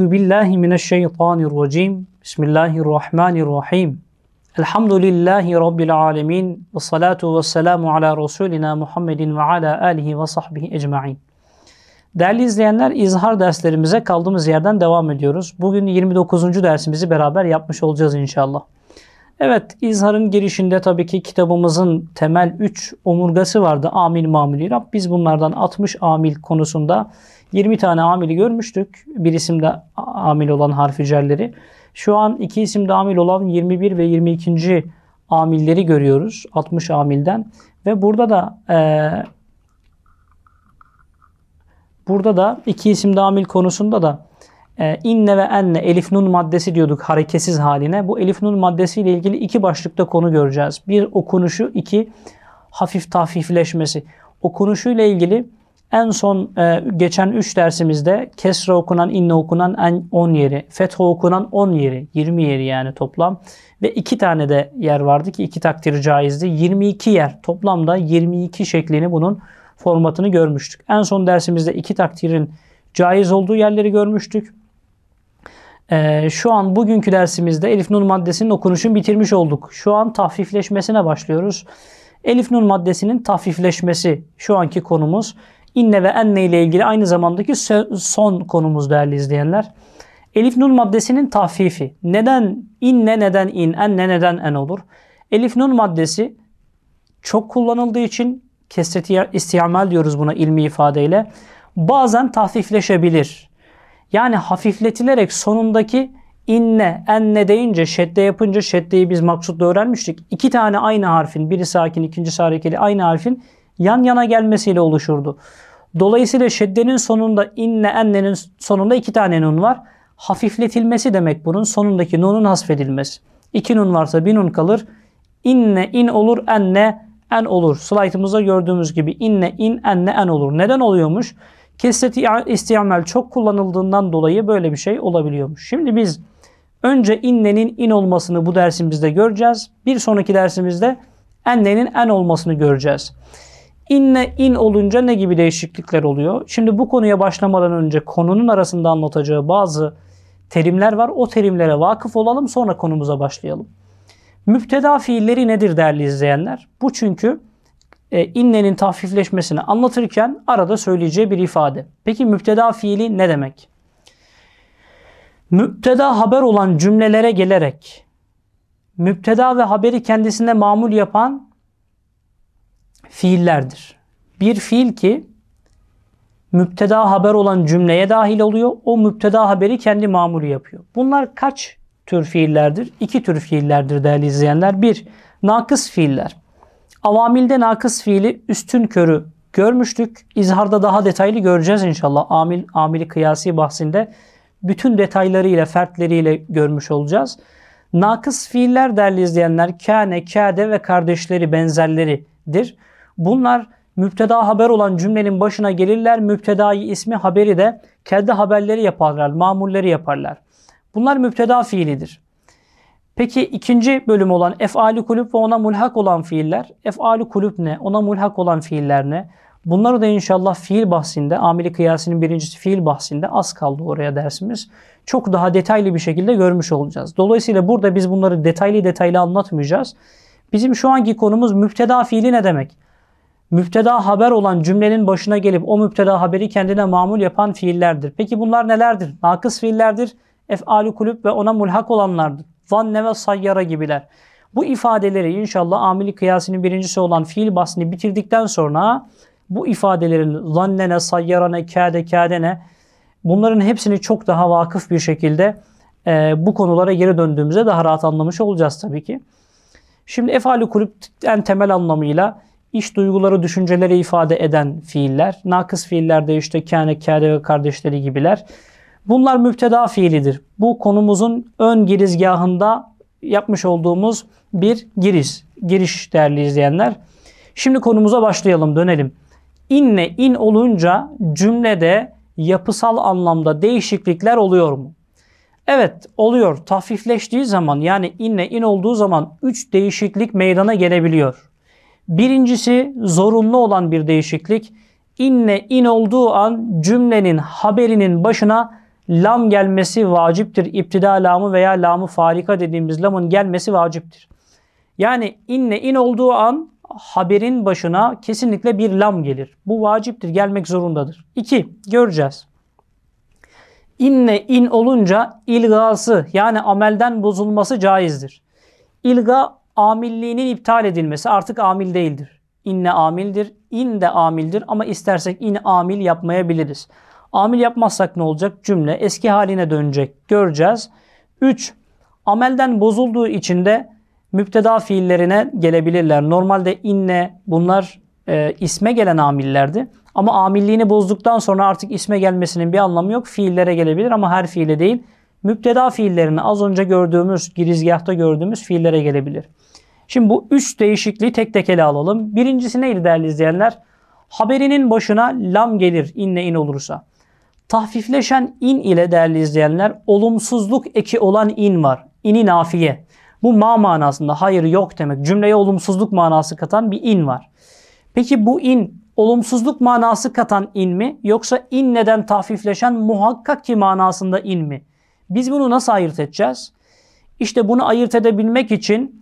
Euzu billahi mineşşeytanirracim. Bismillahirrahmanirrahim. Elhamdülillahi rabbil alamin ve salatu vesselamu ala rasulina Muhammedin ve ala alihi ve sahbihi ecmaîn. Değerli izleyenler, izhar derslerimize kaldığımız yerden devam ediyoruz. Bugün 29. dersimizi beraber yapmış olacağız inşallah. Evet, izharın girişinde tabii ki kitabımızın temel 3 omurgası vardı. Amil, mamil, irab. Biz bunlardan 60 amil konusunda 20 tane amili görmüştük. Bir isimde amil olan harfi cerleri. Şu an iki isimde amil olan 21 ve 22. amilleri görüyoruz. 60 amilden. Ve burada da e, burada da iki isimde amil konusunda da e, inne ve enne elif nun maddesi diyorduk hareketsiz haline. Bu elif nun maddesiyle ilgili iki başlıkta konu göreceğiz. Bir okunuşu, iki hafif tahfifleşmesi. Okunuşuyla ilgili ilgili en son e, geçen 3 dersimizde kesre okunan, inne okunan en 10 yeri, fetho okunan 10 yeri, 20 yeri yani toplam. Ve 2 tane de yer vardı ki 2 takdir caizdi. 22 yer toplamda 22 şeklini bunun formatını görmüştük. En son dersimizde 2 takdirin caiz olduğu yerleri görmüştük. Ee, şu an bugünkü dersimizde Elif Nun maddesinin okunuşunu bitirmiş olduk. Şu an tahfifleşmesine başlıyoruz. Elif Nun maddesinin tahfifleşmesi şu anki konumuz inne ve enne ile ilgili aynı zamandaki son konumuz değerli izleyenler. Elif nun maddesinin tahfifi. Neden inne neden in, enne neden en olur? Elif nun maddesi çok kullanıldığı için kesreti istiamal diyoruz buna ilmi ifadeyle. Bazen tahfifleşebilir. Yani hafifletilerek sonundaki inne, enne deyince, şedde yapınca şeddeyi biz maksutla öğrenmiştik. İki tane aynı harfin, biri sakin, ikincisi harekeli aynı harfin yan yana gelmesiyle oluşurdu. Dolayısıyla şeddenin sonunda inne ennenin sonunda iki tane nun var. Hafifletilmesi demek bunun sonundaki nunun hasfedilmesi. İki nun varsa bir nun kalır. İnne in olur enne en olur. Slaytımızda gördüğümüz gibi inne in enne en olur. Neden oluyormuş? Kesreti istiamel çok kullanıldığından dolayı böyle bir şey olabiliyormuş. Şimdi biz önce innenin in olmasını bu dersimizde göreceğiz. Bir sonraki dersimizde ennenin en olmasını göreceğiz inle in olunca ne gibi değişiklikler oluyor? Şimdi bu konuya başlamadan önce konunun arasında anlatacağı bazı terimler var. O terimlere vakıf olalım sonra konumuza başlayalım. Müpteda fiilleri nedir değerli izleyenler? Bu çünkü e, innenin tahfifleşmesini anlatırken arada söyleyeceği bir ifade. Peki müpteda fiili ne demek? Müpteda haber olan cümlelere gelerek müpteda ve haberi kendisine mamul yapan fiillerdir. Bir fiil ki müpteda haber olan cümleye dahil oluyor. O müpteda haberi kendi mamulü yapıyor. Bunlar kaç tür fiillerdir? İki tür fiillerdir değerli izleyenler. Bir, nakıs fiiller. Avamilde nakıs fiili üstün körü görmüştük. İzharda daha detaylı göreceğiz inşallah. Amil, amili kıyasi bahsinde bütün detaylarıyla, fertleriyle görmüş olacağız. Nakıs fiiller değerli izleyenler kâne, kâde ve kardeşleri benzerleridir. Bunlar müpteda haber olan cümlenin başına gelirler. Müptedayı ismi haberi de kendi haberleri yaparlar, mamulleri yaparlar. Bunlar müpteda fiilidir. Peki ikinci bölüm olan efali kulüp ve ona mulhak olan fiiller. Efali kulüp ne? Ona mulhak olan fiiller ne? Bunları da inşallah fiil bahsinde, amili kıyasının birincisi fiil bahsinde az kaldı oraya dersimiz. Çok daha detaylı bir şekilde görmüş olacağız. Dolayısıyla burada biz bunları detaylı detaylı anlatmayacağız. Bizim şu anki konumuz müpteda fiili ne demek? müpteda haber olan cümlenin başına gelip o müpteda haberi kendine mamul yapan fiillerdir. Peki bunlar nelerdir? Nakıs fiillerdir. Ef'alü kulüp ve ona mulhak olanlardır. Zanne ve sayyara gibiler. Bu ifadeleri inşallah amili kıyasının birincisi olan fiil basını bitirdikten sonra bu ifadelerin zannene, sayyarane, kâde, kâdene bunların hepsini çok daha vakıf bir şekilde e, bu konulara geri döndüğümüzde daha rahat anlamış olacağız tabii ki. Şimdi efalü kulüp en temel anlamıyla İş duyguları, düşünceleri ifade eden fiiller. Nakıs fiillerde işte kâne, kâde ve kardeşleri gibiler. Bunlar müpteda fiilidir. Bu konumuzun ön girizgahında yapmış olduğumuz bir giriş. Giriş değerli izleyenler. Şimdi konumuza başlayalım, dönelim. İnne in olunca cümlede yapısal anlamda değişiklikler oluyor mu? Evet oluyor. Tahfifleştiği zaman yani inne in olduğu zaman 3 değişiklik meydana gelebiliyor. Birincisi zorunlu olan bir değişiklik. İnne in olduğu an cümlenin haberinin başına lam gelmesi vaciptir. İptida lamı veya lamı farika dediğimiz lamın gelmesi vaciptir. Yani inne in olduğu an haberin başına kesinlikle bir lam gelir. Bu vaciptir, gelmek zorundadır. İki, göreceğiz. İnne in olunca ilgası yani amelden bozulması caizdir. İlga amilliğinin iptal edilmesi artık amil değildir. İnne amildir, in de amildir ama istersek in amil yapmayabiliriz. Amil yapmazsak ne olacak? Cümle eski haline dönecek. Göreceğiz. 3. Amelden bozulduğu için de müpteda fiillerine gelebilirler. Normalde inne bunlar e, isme gelen amillerdi. Ama amilliğini bozduktan sonra artık isme gelmesinin bir anlamı yok. Fiillere gelebilir ama her fiile değil. Müpteda fiillerini az önce gördüğümüz, girizgahta gördüğümüz fiillere gelebilir. Şimdi bu 3 değişikliği tek tek ele alalım. Birincisi neydi değerli izleyenler? Haberinin başına lam gelir inle in olursa. Tahfifleşen in ile değerli izleyenler olumsuzluk eki olan in var. İni nafiye. Bu ma manasında hayır yok demek. Cümleye olumsuzluk manası katan bir in var. Peki bu in olumsuzluk manası katan in mi yoksa in neden tahfifleşen muhakkak ki manasında in mi? Biz bunu nasıl ayırt edeceğiz? İşte bunu ayırt edebilmek için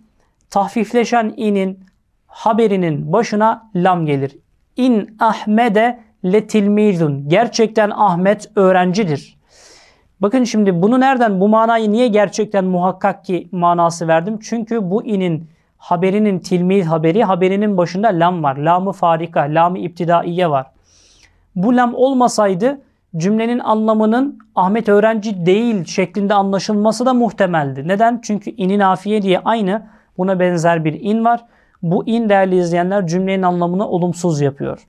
tahfifleşen inin haberinin başına lam gelir. İn Ahmede letilmizun. Gerçekten Ahmet öğrencidir. Bakın şimdi bunu nereden bu manayı niye gerçekten muhakkak ki manası verdim? Çünkü bu inin haberinin tilmiz haberi haberinin başında lam var. Lamı farika, lamı iptidaiye var. Bu lam olmasaydı cümlenin anlamının Ahmet öğrenci değil şeklinde anlaşılması da muhtemeldi. Neden? Çünkü inin afiye diye aynı Buna benzer bir in var. Bu in değerli izleyenler cümlenin anlamını olumsuz yapıyor.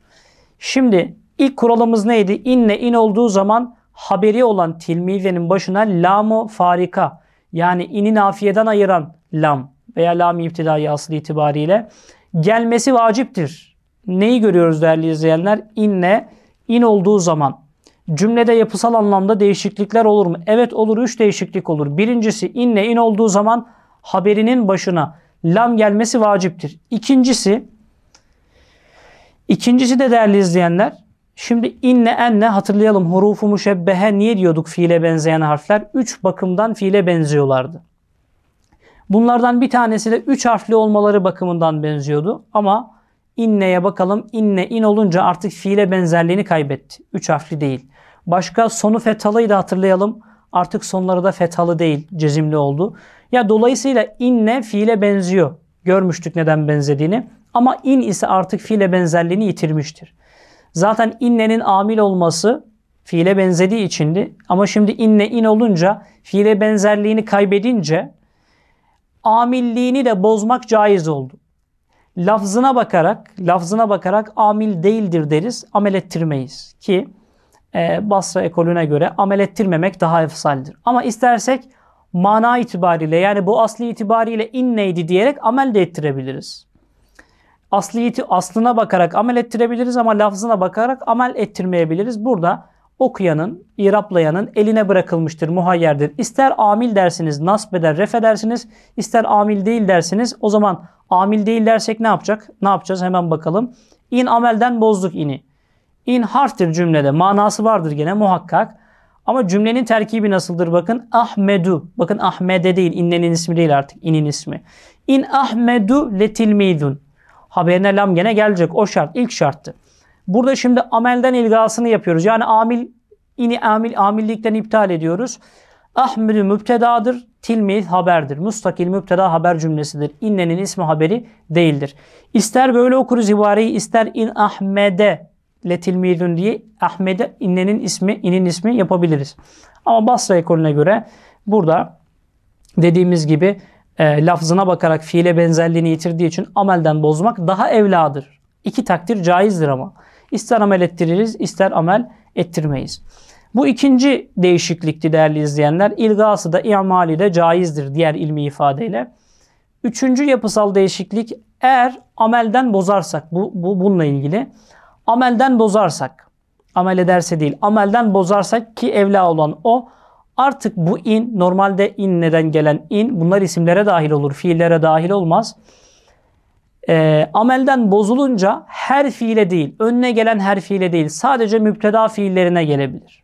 Şimdi ilk kuralımız neydi? İnle in olduğu zaman haberi olan tilmizenin başına lamu farika yani ini nafiyeden ayıran lam veya lam iptidai aslı itibariyle gelmesi vaciptir. Neyi görüyoruz değerli izleyenler? İnle in olduğu zaman cümlede yapısal anlamda değişiklikler olur mu? Evet olur. Üç değişiklik olur. Birincisi inle in olduğu zaman haberinin başına lam gelmesi vaciptir. İkincisi ikincisi de değerli izleyenler şimdi inne enne hatırlayalım hurufu muşebbehe niye diyorduk fiile benzeyen harfler? Üç bakımdan fiile benziyorlardı. Bunlardan bir tanesi de üç harfli olmaları bakımından benziyordu ama inneye bakalım inne in olunca artık fiile benzerliğini kaybetti. Üç harfli değil. Başka sonu fetalıyı da hatırlayalım. Artık sonları da fethalı değil, cezimli oldu. Ya dolayısıyla inne fiile benziyor. Görmüştük neden benzediğini. Ama in ise artık fiile benzerliğini yitirmiştir. Zaten innenin amil olması fiile benzediği içindi. Ama şimdi inne in olunca fiile benzerliğini kaybedince amilliğini de bozmak caiz oldu. Lafzına bakarak, lafzına bakarak amil değildir deriz, amel ettirmeyiz ki e, Basra ekolüne göre amel ettirmemek daha efsaldir. Ama istersek mana itibariyle yani bu asli itibariyle inneydi diyerek amel de ettirebiliriz. Asli iti aslına bakarak amel ettirebiliriz ama lafzına bakarak amel ettirmeyebiliriz. Burada okuyanın, iraplayanın eline bırakılmıştır, muhayyerdir. İster amil dersiniz, nasb eder, ref edersiniz. İster amil değil dersiniz. O zaman amil değil dersek ne yapacak? Ne yapacağız? Hemen bakalım. İn amelden bozduk ini in harftir cümlede. Manası vardır gene muhakkak. Ama cümlenin terkibi nasıldır bakın. Ahmedu. Bakın Ahmede değil. İnnenin ismi değil artık. İnin ismi. İn Ahmedu letilmidun. Haberine lam gene gelecek. O şart. ilk şarttı. Burada şimdi amelden ilgasını yapıyoruz. Yani amil ini amil amillikten iptal ediyoruz. Ahmedu mübtedadır. Tilmid haberdir. Mustakil mübteda haber cümlesidir. İnnenin ismi haberi değildir. İster böyle okuruz ibareyi ister in ahmede letilmidun diye Ahmet'e innenin ismi, inin ismi yapabiliriz. Ama Basra ekolüne göre burada dediğimiz gibi e, lafzına bakarak fiile benzerliğini yitirdiği için amelden bozmak daha evladır. İki takdir caizdir ama. İster amel ettiririz, ister amel ettirmeyiz. Bu ikinci değişiklikti değerli izleyenler. İlgası da imali de caizdir diğer ilmi ifadeyle. Üçüncü yapısal değişiklik eğer amelden bozarsak bu, bu bununla ilgili amelden bozarsak, amel ederse değil, amelden bozarsak ki evla olan o, artık bu in, normalde in neden gelen in, bunlar isimlere dahil olur, fiillere dahil olmaz. E, amelden bozulunca her fiile değil, önüne gelen her fiile değil, sadece müpteda fiillerine gelebilir.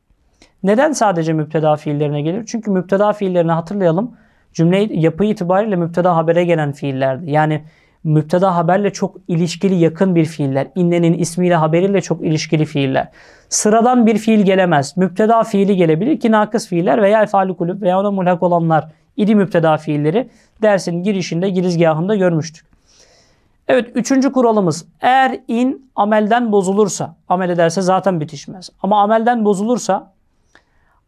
Neden sadece müpteda fiillerine gelir? Çünkü müpteda fiillerini hatırlayalım. Cümle yapı itibariyle müpteda habere gelen fiillerdi. Yani müpteda haberle çok ilişkili yakın bir fiiller. İnnenin ismiyle haberiyle çok ilişkili fiiller. Sıradan bir fiil gelemez. Müpteda fiili gelebilir ki nakıs fiiller veya efali kulüp veya ona mulhak olanlar idi müpteda fiilleri dersin girişinde girizgahında görmüştük. Evet üçüncü kuralımız eğer in amelden bozulursa amel ederse zaten bitişmez. Ama amelden bozulursa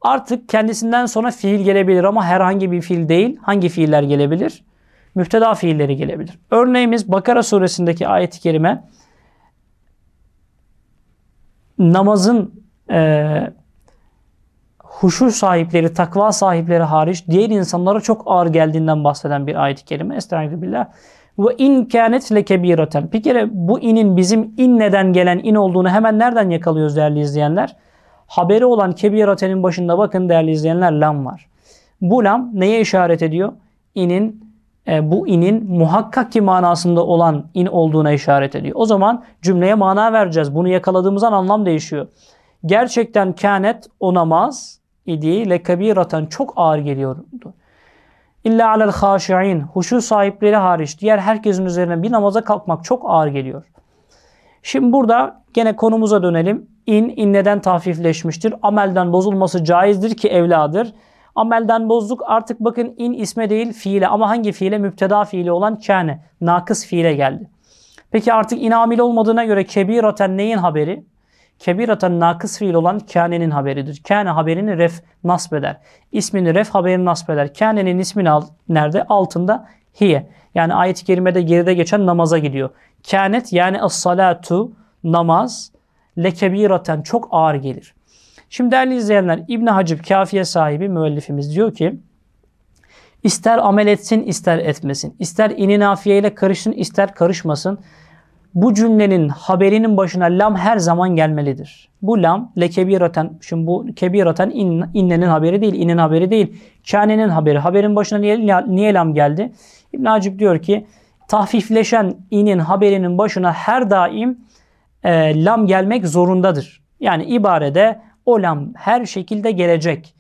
artık kendisinden sonra fiil gelebilir ama herhangi bir fiil değil hangi fiiller gelebilir? müfteda fiilleri gelebilir. Örneğimiz Bakara suresindeki ayet-i kerime namazın e, huşu sahipleri, takva sahipleri hariç diğer insanlara çok ağır geldiğinden bahseden bir ayet-i kerime. Estağfirullah. Ve in kânet lekebîraten. Bir kere bu inin bizim in neden gelen in olduğunu hemen nereden yakalıyoruz değerli izleyenler? Haberi olan kebiratenin başında bakın değerli izleyenler lam var. Bu lam neye işaret ediyor? İnin e, bu inin muhakkak ki manasında olan in olduğuna işaret ediyor. O zaman cümleye mana vereceğiz. Bunu yakaladığımızdan anlam değişiyor. Gerçekten kânet o namaz idi lekabiratan çok ağır geliyordu. İlla alel haşi'in huşu sahipleri hariç diğer herkesin üzerine bir namaza kalkmak çok ağır geliyor. Şimdi burada gene konumuza dönelim. İn, in neden tahfifleşmiştir. Amelden bozulması caizdir ki evladır. Amelden bozduk. Artık bakın in isme değil fiile ama hangi fiile? Müpteda fiili olan kâne. Nakıs fiile geldi. Peki artık in inamil olmadığına göre kebiraten neyin haberi? Kebiraten nakıs fiil olan kânenin haberidir. Kâne haberini ref nasb eder. İsmini ref haberini nasb eder. Kânenin ismini al, nerede? Altında hiye. Yani ayet-i kerimede geride geçen namaza gidiyor. Kânet yani as-salatu namaz lekebiraten çok ağır gelir. Şimdi değerli izleyenler İbn Hacip Kafiye sahibi müellifimiz diyor ki ister amel etsin ister etmesin, ister ini nafiye ile karışsın ister karışmasın bu cümlenin haberinin başına lam her zaman gelmelidir. Bu lam lekebiraten, şimdi bu kebiraten in, innenin haberi değil, inin haberi değil. Kânenin haberi. Haberin başına niye, niye lam geldi? İbn Hacip diyor ki tahfifleşen inin haberinin başına her daim e, lam gelmek zorundadır. Yani ibarede o her şekilde gelecek.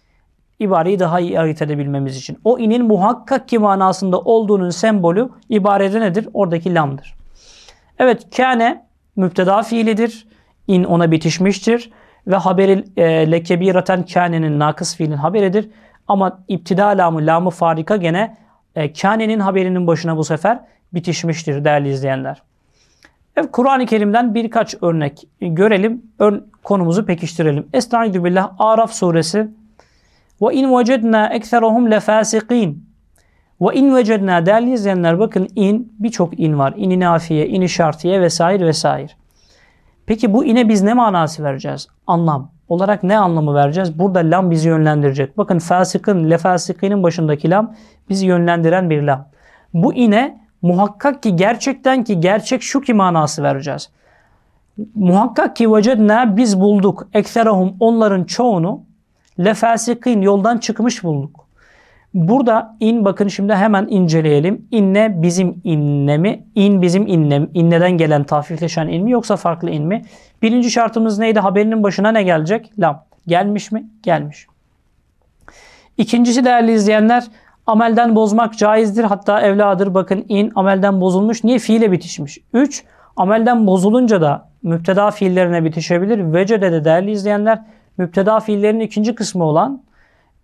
İbareyi daha iyi ayırt edebilmemiz için. O inin muhakkak ki manasında olduğunun sembolü ibarede nedir? Oradaki lamdır. Evet kâne müpteda fiilidir. İn ona bitişmiştir. Ve haberi e, lekebiraten kânenin nakıs fiilin haberidir. Ama iptida lamı, lamı farika gene e, kânenin haberinin başına bu sefer bitişmiştir değerli izleyenler. Evet, Kur'an-ı Kerim'den birkaç örnek görelim. Ön konumuzu pekiştirelim. Estaizu billah Araf suresi. Ve in vecedna ekserahum lefasikin. Ve in vecedna değerli izleyenler bakın in birçok in var. İni nafiye, ini şartiye vesaire vesaire. Peki bu ine biz ne manası vereceğiz? Anlam olarak ne anlamı vereceğiz? Burada lam bizi yönlendirecek. Bakın fasikin, lefasikinin başındaki lam bizi yönlendiren bir lam. Bu ine Muhakkak ki gerçekten ki gerçek şu ki manası vereceğiz. Muhakkak ki vecedna biz bulduk. Ekserahum onların çoğunu lefasikin yoldan çıkmış bulduk. Burada in bakın şimdi hemen inceleyelim. İnne bizim inne mi? İn bizim inne mi? İnneden gelen tahfifleşen in mi yoksa farklı in mi? Birinci şartımız neydi? Haberinin başına ne gelecek? Lam. Gelmiş mi? Gelmiş. İkincisi değerli izleyenler Amelden bozmak caizdir hatta evladır. Bakın in amelden bozulmuş. Niye? Fiile bitişmiş. 3. Amelden bozulunca da müpteda fiillerine bitişebilir. Vecede de değerli izleyenler müpteda fiillerin ikinci kısmı olan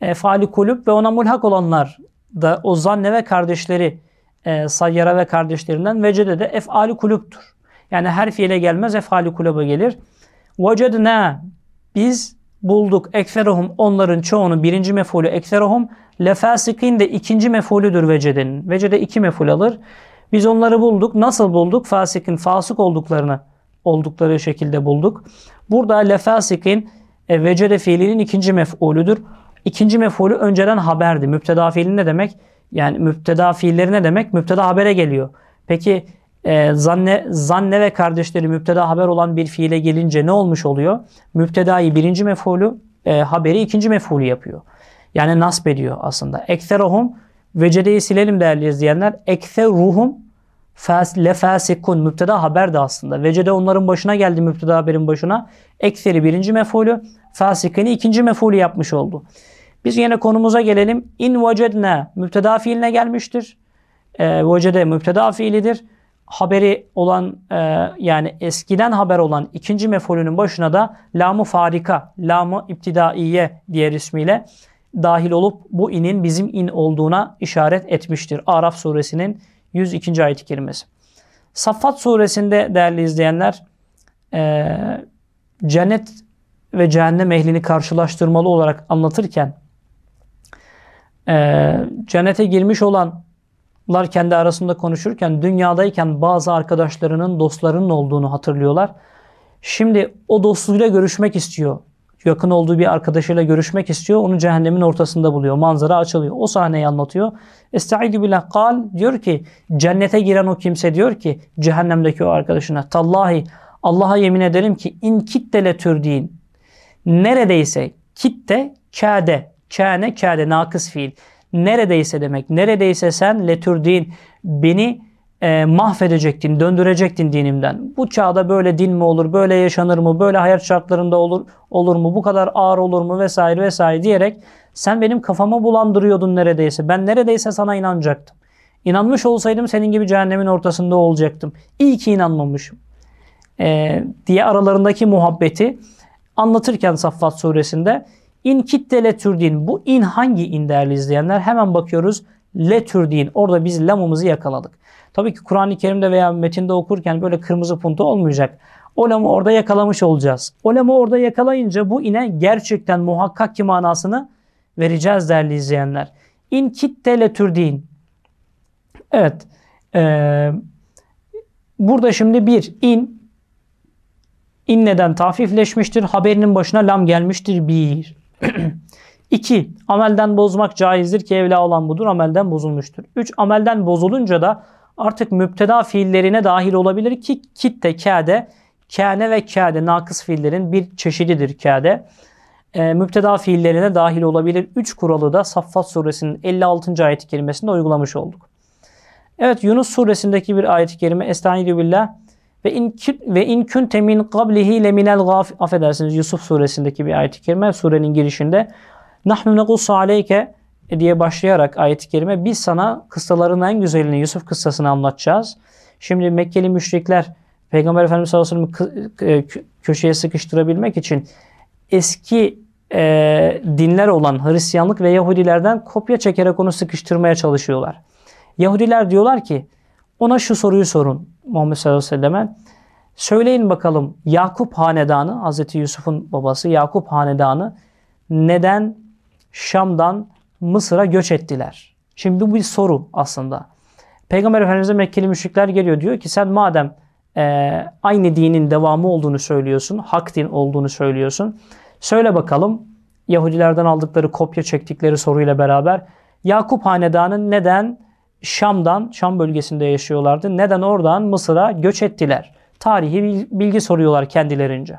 e, faali kulüp ve ona mulhak olanlar da o zanne ve kardeşleri e, sayyara ve kardeşlerinden vecede de efali kulüptür. Yani her fiile gelmez efali kulübe gelir. Vecedne biz bulduk. Ekserohum onların çoğunu birinci mefulü ekserohum. Lefasikin de ikinci mefulüdür vecedenin. Vecede iki meful alır. Biz onları bulduk. Nasıl bulduk? Fasikin fasık olduklarını oldukları şekilde bulduk. Burada lefasikin e, vecede fiilinin ikinci mef'ulüdür. İkinci mef'ulü önceden haberdi. Müpteda fiili ne demek? Yani müpteda fiilleri ne demek? Müpteda habere geliyor. Peki e, zanne, zanne ve kardeşleri müpteda haber olan bir fiile gelince ne olmuş oluyor? Müptedayı birinci mefulü e, haberi ikinci mefulü yapıyor. Yani nasp ediyor aslında. Ekserohum vecedeyi silelim değerli izleyenler. Ekseruhum lefesikun müpteda haber de aslında. Vecede onların başına geldi müpteda haberin başına. Ekseri birinci mefulü, fasikini ikinci mefulü yapmış oldu. Biz yine konumuza gelelim. İn vecedne müpteda fiiline gelmiştir. E, vecede müpteda fiilidir haberi olan e, yani eskiden haber olan ikinci mefulünün başına da lamu farika, lamu iptidaiye diğer ismiyle dahil olup bu inin bizim in olduğuna işaret etmiştir. Araf suresinin 102. ayet-i kerimesi. Saffat suresinde değerli izleyenler e, cennet ve cehennem ehlini karşılaştırmalı olarak anlatırken e, cennete girmiş olan Bunlar kendi arasında konuşurken dünyadayken bazı arkadaşlarının, dostlarının olduğunu hatırlıyorlar. Şimdi o dostluğuyla görüşmek istiyor. Yakın olduğu bir arkadaşıyla görüşmek istiyor. Onu cehennemin ortasında buluyor. Manzara açılıyor. O sahneyi anlatıyor. Estaizu billah kal diyor ki cennete giren o kimse diyor ki cehennemdeki o arkadaşına tallahi Allah'a yemin ederim ki in kittele türdiğin neredeyse kitte kade kâne kâde nakıs fiil neredeyse demek. Neredeyse sen letürdin beni e, mahvedecektin, döndürecektin dinimden. Bu çağda böyle din mi olur, böyle yaşanır mı, böyle hayat şartlarında olur olur mu, bu kadar ağır olur mu vesaire vesaire diyerek sen benim kafamı bulandırıyordun neredeyse. Ben neredeyse sana inanacaktım. İnanmış olsaydım senin gibi cehennemin ortasında olacaktım. İyi ki inanmamışım e, diye aralarındaki muhabbeti anlatırken Saffat suresinde İn kitte letürdin. Bu in hangi in değerli izleyenler? Hemen bakıyoruz. Letürdin. Orada biz lamımızı yakaladık. Tabii ki Kur'an-ı Kerim'de veya metinde okurken böyle kırmızı punto olmayacak. O lamı orada yakalamış olacağız. O lamı orada yakalayınca bu ine gerçekten muhakkak ki manasını vereceğiz değerli izleyenler. İn kitte letürdin. Evet. Ee, burada şimdi bir in in neden tafifleşmiştir. Haberinin başına lam gelmiştir. Bir. 2. Amelden bozmak caizdir ki evla olan budur. Amelden bozulmuştur. 3. Amelden bozulunca da artık müpteda fiillerine dahil olabilir ki kitte, kâde, kâne ve kâde nakıs fiillerin bir çeşididir kâde. E, müpteda fiillerine dahil olabilir. 3 kuralı da Saffat suresinin 56. ayet-i kerimesinde uygulamış olduk. Evet Yunus suresindeki bir ayet-i kerime Estaizu billah ve in ve in kunte min qablihi le minel gaf affedersiniz Yusuf suresindeki bir ayet-i kerime surenin girişinde nahnu nequssu aleyke diye başlayarak ayet-i kerime biz sana kıssaların en güzelini Yusuf kıssasını anlatacağız. Şimdi Mekkeli müşrikler Peygamber Efendimiz sallallahu aleyhi ve sellem'i e, köşeye sıkıştırabilmek için eski e, dinler olan Hristiyanlık ve Yahudilerden kopya çekerek onu sıkıştırmaya çalışıyorlar. Yahudiler diyorlar ki ona şu soruyu sorun. Muhammed sallallahu aleyhi ve selleme söyleyin bakalım Yakup hanedanı Hazreti Yusuf'un babası Yakup hanedanı neden Şam'dan Mısır'a göç ettiler? Şimdi bu bir soru aslında. Peygamber Efendimiz'e Mekkeli müşrikler geliyor diyor ki sen madem e, aynı dinin devamı olduğunu söylüyorsun, hak din olduğunu söylüyorsun. Söyle bakalım Yahudilerden aldıkları kopya çektikleri soruyla beraber Yakup Hanedanı neden Şam'dan, Şam bölgesinde yaşıyorlardı. Neden oradan Mısır'a göç ettiler? Tarihi bilgi soruyorlar kendilerince.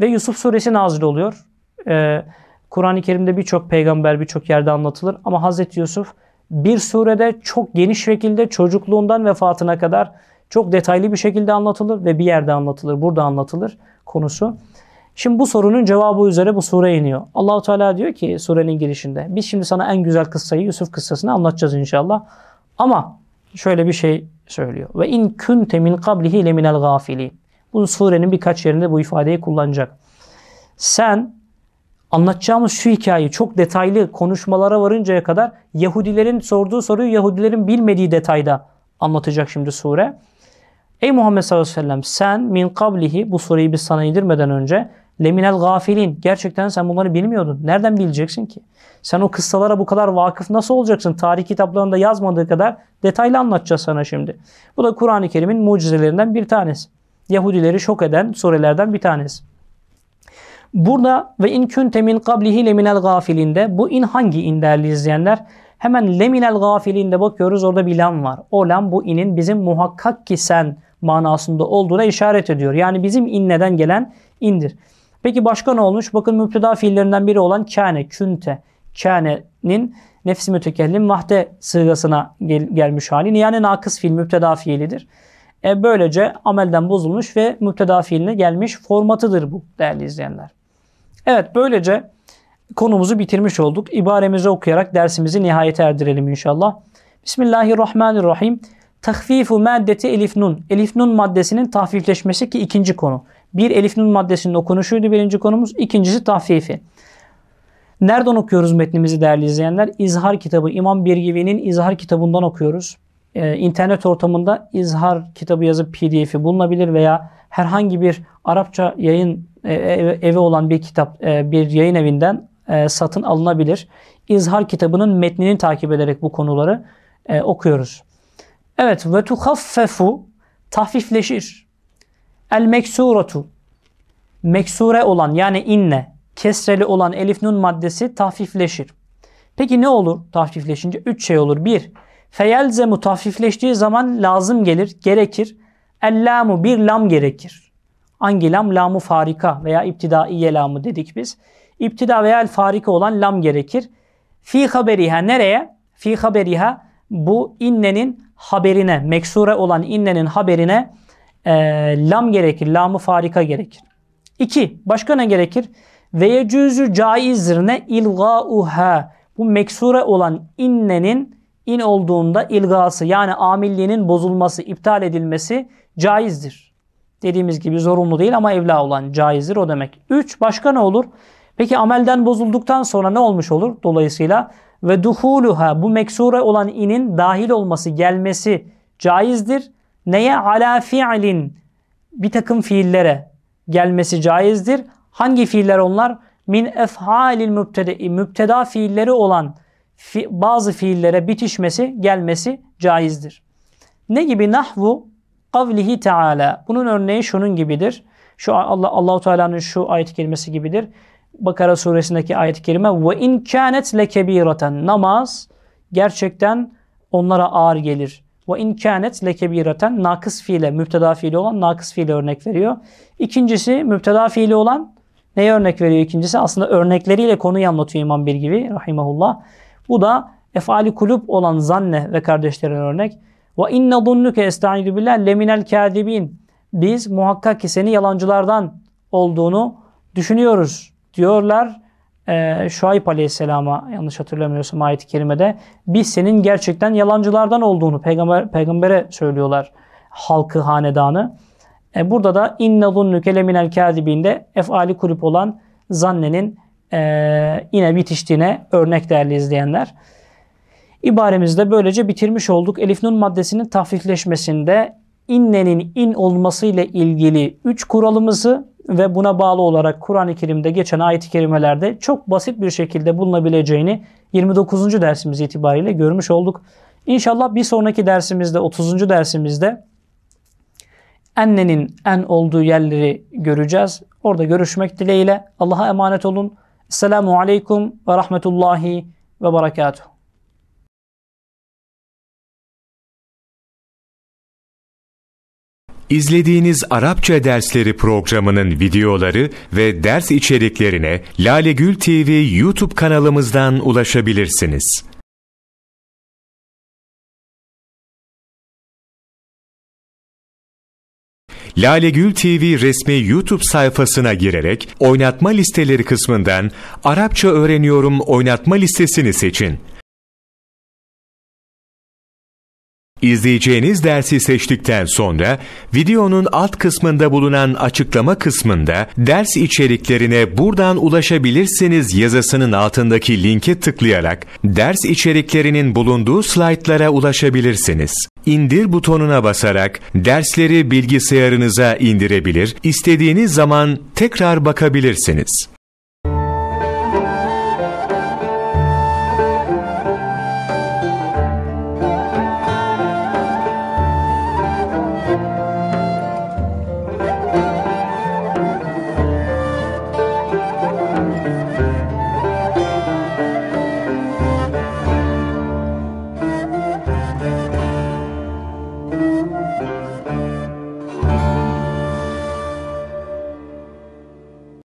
Ve Yusuf suresi nazil oluyor. Ee, Kur'an-ı Kerim'de birçok peygamber birçok yerde anlatılır. Ama Hazreti Yusuf bir surede çok geniş şekilde çocukluğundan vefatına kadar çok detaylı bir şekilde anlatılır ve bir yerde anlatılır, burada anlatılır konusu. Şimdi bu sorunun cevabı üzere bu sure iniyor. Allahu Teala diyor ki surenin girişinde biz şimdi sana en güzel kıssayı Yusuf kıssasını anlatacağız inşallah. Ama şöyle bir şey söylüyor. Ve in kunte min kablihi le minel gafili. Bu surenin birkaç yerinde bu ifadeyi kullanacak. Sen anlatacağımız şu hikayeyi çok detaylı konuşmalara varıncaya kadar Yahudilerin sorduğu soruyu Yahudilerin bilmediği detayda anlatacak şimdi sure. Ey Muhammed sallallahu aleyhi ve sellem sen min kablihi bu soruyu biz sana indirmeden önce Leminel gafilin. Gerçekten sen bunları bilmiyordun. Nereden bileceksin ki? Sen o kıssalara bu kadar vakıf nasıl olacaksın? Tarih kitaplarında yazmadığı kadar detaylı anlatacağız sana şimdi. Bu da Kur'an-ı Kerim'in mucizelerinden bir tanesi. Yahudileri şok eden surelerden bir tanesi. Burada ve in küntemin kablihi leminel gafilinde bu in hangi in değerli izleyenler? Hemen leminel gafilinde bakıyoruz orada bir lam var. O lam bu inin bizim muhakkak ki sen manasında olduğuna işaret ediyor. Yani bizim in neden gelen indir. Peki başka ne olmuş? Bakın müpteda fiillerinden biri olan kâne, künte, kâne'nin nefsi mütekellim mahde sığgasına gel, gelmiş halini Yani nakıs fiil, müpteda fiilidir. E böylece amelden bozulmuş ve müpteda fiiline gelmiş formatıdır bu değerli izleyenler. Evet böylece konumuzu bitirmiş olduk. İbaremizi okuyarak dersimizi nihayete erdirelim inşallah. Bismillahirrahmanirrahim. Tahfifu maddeti elif nun. Elif nun maddesinin tahfifleşmesi ki ikinci konu. Bir Elif Nun maddesinin okunuşuydu birinci konumuz. İkincisi tahfifi. Nereden okuyoruz metnimizi değerli izleyenler? İzhar kitabı İmam Birgivi'nin İzhar kitabından okuyoruz. Ee, internet ortamında İzhar kitabı yazıp pdf'i bulunabilir veya herhangi bir Arapça yayın e, evi olan bir kitap e, bir yayın evinden e, satın alınabilir. İzhar kitabının metnini takip ederek bu konuları e, okuyoruz. Evet ve tuhaffefu tahfifleşir. El meksuretu. Meksure olan yani inne, kesreli olan elif nun maddesi tahfifleşir. Peki ne olur tahfifleşince? Üç şey olur. Bir, feyelzemu tahfifleştiği zaman lazım gelir, gerekir. Ellamu bir lam gerekir. Hangi lam? Lamu farika veya iptidaiye lamu dedik biz. İptida veya el farika olan lam gerekir. Fi haberiha nereye? Fi haberiha bu innenin haberine, meksure olan innenin haberine e, lam gerekir. Lamı farika gerekir. İki, Başka ne gerekir? Ve yecüzü caizdir ne? İlgâuha. Bu meksure olan innenin in olduğunda ilgası yani amilliğinin bozulması, iptal edilmesi caizdir. Dediğimiz gibi zorunlu değil ama evla olan caizdir o demek. Üç, Başka ne olur? Peki amelden bozulduktan sonra ne olmuş olur? Dolayısıyla ve duhuluha bu meksure olan inin dahil olması, gelmesi caizdir. Neye? Ala fiilin bir takım fiillere gelmesi caizdir. Hangi fiiller onlar? Min efhalil mübtede mübteda fiilleri olan fi, bazı fiillere bitişmesi, gelmesi caizdir. Ne gibi? Nahvu kavlihi teala. Bunun örneği şunun gibidir. Şu Allah Allahu Teala'nın şu ayet kelimesi gibidir. Bakara suresindeki ayet kelime ve in kanet lekebiraten namaz gerçekten onlara ağır gelir. Ve in kânet lekebireten nakıs fiile, müpteda fiili olan nakıs fiile örnek veriyor. İkincisi müpteda fiili olan neye örnek veriyor ikincisi? Aslında örnekleriyle konuyu anlatıyor İmam Birgivi rahimahullah. Bu da efali kulüp olan zanne ve kardeşlerin örnek. Ve inne zunnuke estaizu billah leminel kâdibin. Biz muhakkak ki seni yalancılardan olduğunu düşünüyoruz diyorlar e, Şuayb Aleyhisselam'a yanlış hatırlamıyorsam ayet-i kerimede biz senin gerçekten yalancılardan olduğunu peygamber, peygambere söylüyorlar halkı hanedanı. E, burada da inne zunnüke leminel kâzibinde efali kulüp olan zannenin e, yine bitiştiğine örnek değerli izleyenler. İbaremizde böylece bitirmiş olduk. Elif Nun maddesinin tahfifleşmesinde innenin in olmasıyla ilgili 3 kuralımızı ve buna bağlı olarak Kur'an-ı Kerim'de geçen ayet-i kerimelerde çok basit bir şekilde bulunabileceğini 29. dersimiz itibariyle görmüş olduk. İnşallah bir sonraki dersimizde 30. dersimizde annenin en olduğu yerleri göreceğiz. Orada görüşmek dileğiyle Allah'a emanet olun. Selamun Aleyküm ve Rahmetullahi ve Berekatuhu. İzlediğiniz Arapça dersleri programının videoları ve ders içeriklerine Lale Gül TV YouTube kanalımızdan ulaşabilirsiniz. Lale Gül TV resmi YouTube sayfasına girerek oynatma listeleri kısmından Arapça öğreniyorum oynatma listesini seçin. İzleyeceğiniz dersi seçtikten sonra videonun alt kısmında bulunan açıklama kısmında ders içeriklerine buradan ulaşabilirsiniz yazısının altındaki linke tıklayarak ders içeriklerinin bulunduğu slaytlara ulaşabilirsiniz. İndir butonuna basarak dersleri bilgisayarınıza indirebilir, istediğiniz zaman tekrar bakabilirsiniz.